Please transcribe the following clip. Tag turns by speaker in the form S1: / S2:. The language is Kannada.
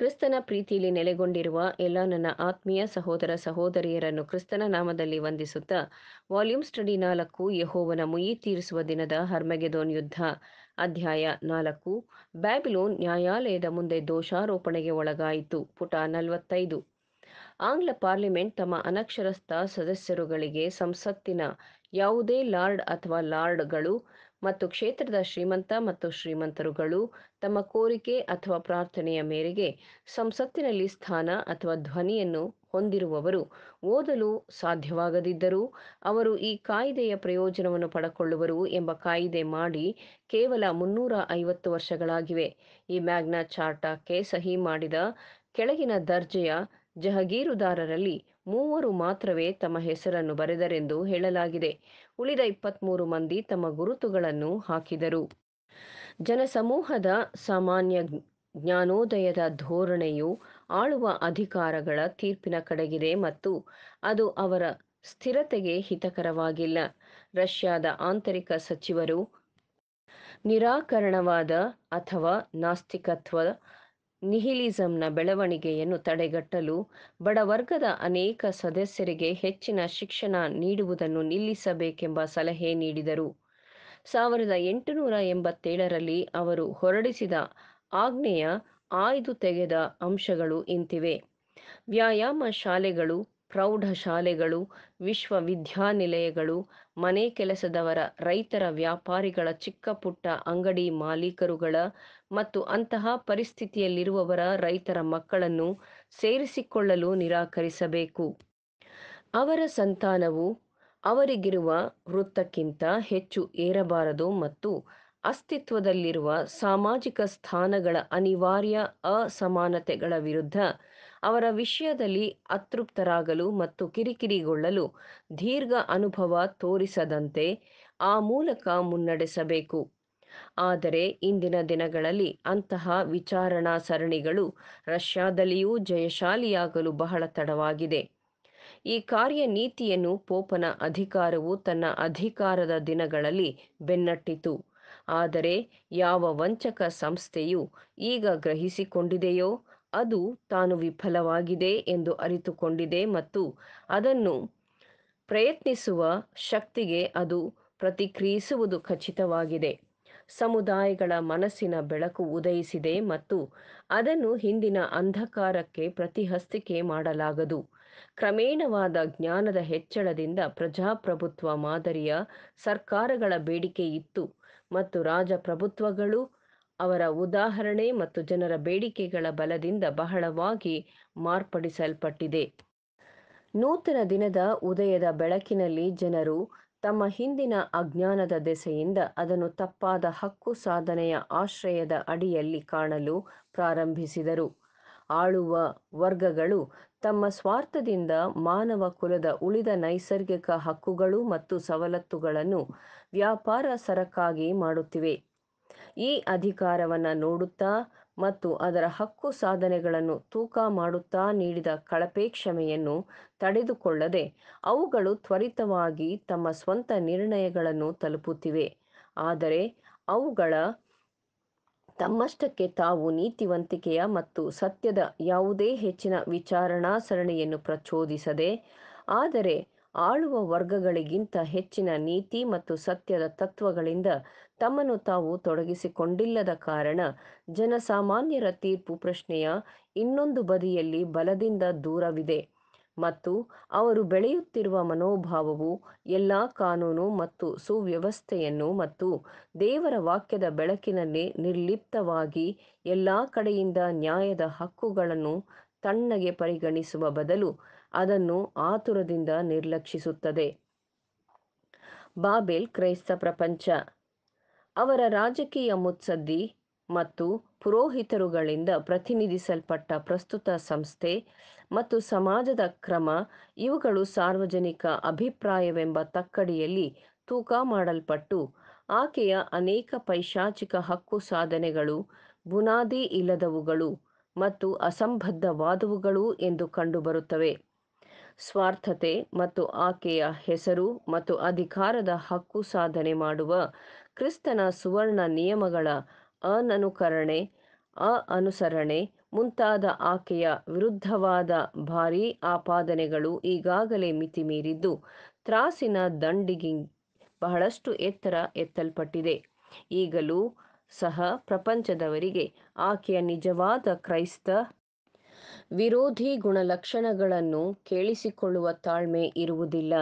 S1: ಕ್ರಿಸ್ತನ ಪ್ರೀತಿಯಲ್ಲಿ ನೆಲೆಗೊಂಡಿರುವ ಎಲ್ಲ ನನ್ನ ಆತ್ಮೀಯ ಸಹೋದರ ಸಹೋದರಿಯರನ್ನು ಕ್ರಿಸ್ತನ ನಾಮದಲ್ಲಿ ವಂದಿಸುತ್ತಾ ವಾಲ್ಯೂಮ್ ಸ್ಟಡಿ ನಾಲ್ಕು ಯಹೋವನ ಮುಯಿ ತೀರಿಸುವ ದಿನದ ಹರ್ಮಗೆದೋನ್ ಯುದ್ಧ ಅಧ್ಯಾಯ ನಾಲ್ಕು ಬ್ಯಾಬಿಲೋನ್ ನ್ಯಾಯಾಲಯದ ಮುಂದೆ ದೋಷಾರೋಪಣೆಗೆ ಒಳಗಾಯಿತು ಪುಟ ನಲವತ್ತೈದು ಆಂಗ್ಲ ಪಾರ್ಲಿಮೆಂಟ್ ತಮ್ಮ ಅನಕ್ಷರಸ್ಥ ಸದಸ್ಯರುಗಳಿಗೆ ಸಂಸತ್ತಿನ ಯಾವುದೇ ಲಾರ್ಡ್ ಅಥವಾ ಲಾರ್ಡ್ಗಳು ಮತ್ತು ಕ್ಷೇತ್ರದ ಶ್ರೀಮಂತ ಮತ್ತು ಶ್ರೀಮಂತರುಗಳು ತಮ್ಮ ಕೋರಿಕೆ ಅಥವಾ ಪ್ರಾರ್ಥನೆಯ ಮೇರೆಗೆ ಸಂಸತ್ತಿನಲ್ಲಿ ಸ್ಥಾನ ಅಥವಾ ಧ್ವನಿಯನ್ನು ಹೊಂದಿರುವವರು ಓದಲು ಸಾಧ್ಯವಾಗದಿದ್ದರೂ ಅವರು ಈ ಕಾಯ್ದೆಯ ಪ್ರಯೋಜನವನ್ನು ಪಡಕೊಳ್ಳುವರು ಎಂಬ ಕಾಯ್ದೆ ಮಾಡಿ ಕೇವಲ ಮುನ್ನೂರ ಐವತ್ತು ವರ್ಷಗಳಾಗಿವೆ ಈ ಮ್ಯಾಗ್ನಾ ಚಾರ್ಟಾಕ್ಕೆ ಸಹಿ ಮಾಡಿದ ಕೆಳಗಿನ ದರ್ಜೆಯ ಜಹಗೀರುದಾರರಲ್ಲಿ ಮೂವರು ಮಾತ್ರವೇ ತಮ್ಮ ಹೆಸರನ್ನು ಬರೆದರೆಂದು ಹೇಳಲಾಗಿದೆ ಉಳಿದ ಇಪ್ಪತ್ಮೂರು ಮಂದಿ ತಮ್ಮ ಗುರುತುಗಳನ್ನು ಹಾಕಿದರು ಜನಸಮೂಹದ ಸಾಮಾನ್ಯ ಜ್ಞಾನೋದಯದ ಧೋರಣೆಯು ಆಳುವ ಅಧಿಕಾರಗಳ ತೀರ್ಪಿನ ಕಡೆಗಿದೆ ಮತ್ತು ಅದು ಅವರ ಸ್ಥಿರತೆಗೆ ಹಿತಕರವಾಗಿಲ್ಲ ರಷ್ಯಾದ ಆಂತರಿಕ ಸಚಿವರು ನಿರಾಕರಣವಾದ ಅಥವಾ ನಾಸ್ತಿಕತ್ವ ನಿಹಿಲಿಸಂನ ಬೆಳವಣಿಗೆಯನ್ನು ತಡೆಗಟ್ಟಲು ಬಡವರ್ಗದ ಅನೇಕ ಸದಸ್ಯರಿಗೆ ಹೆಚ್ಚಿನ ಶಿಕ್ಷಣ ನೀಡುವುದನ್ನು ನಿಲ್ಲಿಸಬೇಕೆಂಬ ಸಲಹೆ ನೀಡಿದರು ಸಾವಿರದ ಎಂಟುನೂರ ಎಂಬತ್ತೇಳರಲ್ಲಿ ಅವರು ಹೊರಡಿಸಿದ ಆಜ್ಞೆಯ ಆಯ್ದು ತೆಗೆದ ಅಂಶಗಳು ಇಂತಿವೆ ವ್ಯಾಯಾಮ ಶಾಲೆಗಳು ಪ್ರೌಢಶಾಲೆಗಳು ವಿಶ್ವವಿದ್ಯಾನಿಲಯಗಳು ಮನೆ ಕೆಲಸದವರ ರೈತರ ವ್ಯಾಪಾರಿಗಳ ಚಿಕ್ಕಪುಟ್ಟ ಅಂಗಡಿ ಮಾಲೀಕರುಗಳ ಮತ್ತು ಅಂತಹ ಪರಿಸ್ಥಿತಿಯಲ್ಲಿರುವವರ ರೈತರ ಮಕ್ಕಳನ್ನು ಸೇರಿಸಿಕೊಳ್ಳಲು ನಿರಾಕರಿಸಬೇಕು ಅವರ ಸಂತಾನವು ಅವರಿಗಿರುವ ವೃತ್ತಕ್ಕಿಂತ ಹೆಚ್ಚು ಏರಬಾರದು ಮತ್ತು ಅಸ್ತಿತ್ವದಲ್ಲಿರುವ ಸಾಮಾಜಿಕ ಸ್ಥಾನಗಳ ಅನಿವಾರ್ಯ ಅಸಮಾನತೆಗಳ ವಿರುದ್ಧ ಅವರ ವಿಷಯದಲ್ಲಿ ಅತೃಪ್ತರಾಗಲು ಮತ್ತು ಕಿರಿಕಿರಿಗೊಳ್ಳಲು ದೀರ್ಘ ಅನುಭವ ತೋರಿಸದಂತೆ ಆ ಮೂಲಕ ಮುನ್ನಡೆಸಬೇಕು ಆದರೆ ಇಂದಿನ ದಿನಗಳಲ್ಲಿ ಅಂತಹ ವಿಚಾರಣಾ ಸರಣಿಗಳು ರಷ್ಯಾದಲ್ಲಿಯೂ ಜಯಶಾಲಿಯಾಗಲು ಬಹಳ ತಡವಾಗಿದೆ ಈ ಕಾರ್ಯ ನೀತಿಯನ್ನು ಪೋಪನ ಅಧಿಕಾರವು ತನ್ನ ಅಧಿಕಾರದ ದಿನಗಳಲ್ಲಿ ಬೆನ್ನಟ್ಟಿತು ಆದರೆ ಯಾವ ವಂಚಕ ಸಂಸ್ಥೆಯು ಈಗ ಗ್ರಹಿಸಿಕೊಂಡಿದೆಯೋ ಅದು ತಾನು ವಿಫಲವಾಗಿದೆ ಎಂದು ಅರಿತುಕೊಂಡಿದೆ ಮತ್ತು ಅದನ್ನು ಪ್ರಯತ್ನಿಸುವ ಶಕ್ತಿಗೆ ಅದು ಪ್ರತಿಕ್ರಿಯಿಸುವುದು ಖಚಿತವಾಗಿದೆ ಸಮುದಾಯಗಳ ಮನಸ್ಸಿನ ಬೆಳಕು ಉದಯಿಸಿದೆ ಮತ್ತು ಅದನ್ನು ಹಿಂದಿನ ಅಂಧಕಾರಕ್ಕೆ ಪ್ರತಿಹಸ್ತಿಕೆ ಮಾಡಲಾಗದು ಕ್ರಮೇಣವಾದ ಜ್ಞಾನದ ಹೆಚ್ಚಳದಿಂದ ಪ್ರಜಾಪ್ರಭುತ್ವ ಮಾದರಿಯ ಸರ್ಕಾರಗಳ ಬೇಡಿಕೆ ಇತ್ತು ಮತ್ತು ರಾಜಪ್ರಭುತ್ವಗಳು ಅವರ ಉದಾಹರಣೆ ಮತ್ತು ಜನರ ಬೇಡಿಕೆಗಳ ಬಲದಿಂದ ಬಹಳವಾಗಿ ಮಾರ್ಪಡಿಸಲ್ಪಟ್ಟಿದೆ ನೂತನ ದಿನದ ಉದಯದ ಬೆಳಕಿನಲ್ಲಿ ಜನರು ತಮ್ಮ ಹಿಂದಿನ ಅಜ್ಞಾನದ ದೆಸೆಯಿಂದ ಅದನ್ನು ತಪ್ಪಾದ ಹಕ್ಕು ಸಾಧನೆಯ ಆಶ್ರಯದ ಅಡಿಯಲ್ಲಿ ಕಾಣಲು ಪ್ರಾರಂಭಿಸಿದರು ಆಳುವ ವರ್ಗಗಳು ತಮ್ಮ ಸ್ವಾರ್ಥದಿಂದ ಮಾನವ ಕುಲದ ಉಳಿದ ನೈಸರ್ಗಿಕ ಹಕ್ಕುಗಳು ಮತ್ತು ಸವಲತ್ತುಗಳನ್ನು ವ್ಯಾಪಾರ ಸರಕಾಗಿ ಮಾಡುತ್ತಿವೆ ಈ ಅಧಿಕಾರವನ್ನು ನೋಡುತ್ತಾ ಮತ್ತು ಅದರ ಹಕ್ಕು ಸಾಧನೆಗಳನ್ನು ತೂಕ ಮಾಡುತ್ತಾ ನೀಡಿದ ಕಳಪೆ ಕ್ಷಮೆಯನ್ನು ತಡೆದುಕೊಳ್ಳದೆ ಅವುಗಳು ತ್ವರಿತವಾಗಿ ತಮ್ಮ ಸ್ವಂತ ನಿರ್ಣಯಗಳನ್ನು ತಲುಪುತ್ತಿವೆ ಆದರೆ ಅವುಗಳ ತಮ್ಮಷ್ಟಕ್ಕೆ ತಾವು ನೀತಿವಂತಿಕೆಯ ಮತ್ತು ಸತ್ಯದ ಯಾವುದೇ ಹೆಚ್ಚಿನ ವಿಚಾರಣಾ ಸರಣಿಯನ್ನು ಪ್ರಚೋದಿಸದೆ ಆದರೆ ಆಳುವ ವರ್ಗಗಳಿಗಿಂತ ಹೆಚ್ಚಿನ ನೀತಿ ಮತ್ತು ಸತ್ಯದ ತತ್ವಗಳಿಂದ ತಮ್ಮನ್ನು ತಾವು ತೊಡಗಿಸಿಕೊಂಡಿಲ್ಲದ ಕಾರಣ ಜನಸಾಮಾನ್ಯರ ತೀರ್ಪು ಪ್ರಶ್ನೆಯ ಇನ್ನೊಂದು ಬದಿಯಲ್ಲಿ ಬಲದಿಂದ ದೂರವಿದೆ ಮತ್ತು ಅವರು ಬೆಳೆಯುತ್ತಿರುವ ಮನೋಭಾವವು ಎಲ್ಲಾ ಕಾನೂನು ಮತ್ತು ಸುವ್ಯವಸ್ಥೆಯನ್ನು ಮತ್ತು ದೇವರ ವಾಕ್ಯದ ಬೆಳಕಿನಲ್ಲಿ ನಿರ್ಲಿಪ್ತವಾಗಿ ಎಲ್ಲಾ ಕಡೆಯಿಂದ ನ್ಯಾಯದ ಹಕ್ಕುಗಳನ್ನು ತಣ್ಣಗೆ ಪರಿಗಣಿಸುವ ಬದಲು ಅದನ್ನು ಆತುರದಿಂದ ನಿರ್ಲಕ್ಷಿಸುತ್ತದೆ ಬಾಬೆಲ್ ಕ್ರೈಸ್ತ ಪ್ರಪಂಚ ಅವರ ರಾಜಕೀಯ ಮುತ್ಸದ್ದಿ ಮತ್ತು ಪುರೋಹಿತರುಗಳಿಂದ ಪ್ರತಿನಿಧಿಸಲ್ಪಟ್ಟ ಪ್ರಸ್ತುತ ಸಂಸ್ಥೆ ಮತ್ತು ಸಮಾಜದ ಕ್ರಮ ಇವುಗಳು ಸಾರ್ವಜನಿಕ ಅಭಿಪ್ರಾಯವೆಂಬ ತಕ್ಕಡಿಯಲ್ಲಿ ತೂಕ ಮಾಡಲ್ಪಟ್ಟು ಆಕೆಯ ಅನೇಕ ಪೈಶಾಚಿಕ ಹಕ್ಕು ಸಾಧನೆಗಳು ಬುನಾದಿ ಇಲ್ಲದವುಗಳು ಮತ್ತು ಅಸಂಬದ್ಧವಾದವುಗಳು ಎಂದು ಕಂಡುಬರುತ್ತವೆ ಸ್ವಾರ್ಥತೆ ಮತ್ತು ಆಕೆಯ ಹೆಸರು ಮತ್ತು ಅಧಿಕಾರದ ಹಕ್ಕು ಸಾಧನೆ ಮಾಡುವ ಕ್ರಿಸ್ತನ ಸುವರ್ಣ ನಿಯಮಗಳ ಅನನುಕರಣೆ ಅನುಸರಣೆ ಮುಂತಾದ ಆಕೆಯ ವಿರುದ್ಧವಾದ ಭಾರೀ ಆಪಾದನೆಗಳು ಈಗಾಗಲೇ ಮಿತಿ ಮೀರಿದ್ದು ತ್ರಾಸಿನ ದಂಡಿಗೆ ಬಹಳಷ್ಟು ಎತ್ತರ ಎತ್ತಲ್ಪಟ್ಟಿದೆ ಈಗಲೂ ಸಹ ಪ್ರಪಂಚದವರಿಗೆ ಆಕೆಯ ನಿಜವಾದ ಕ್ರೈಸ್ತ ವಿರೋಧಿ ಗುಣಲಕ್ಷಣಗಳನ್ನು ಕೇಳಿಸಿಕೊಳ್ಳುವ ತಾಳ್ಮೆ ಇರುವುದಿಲ್ಲ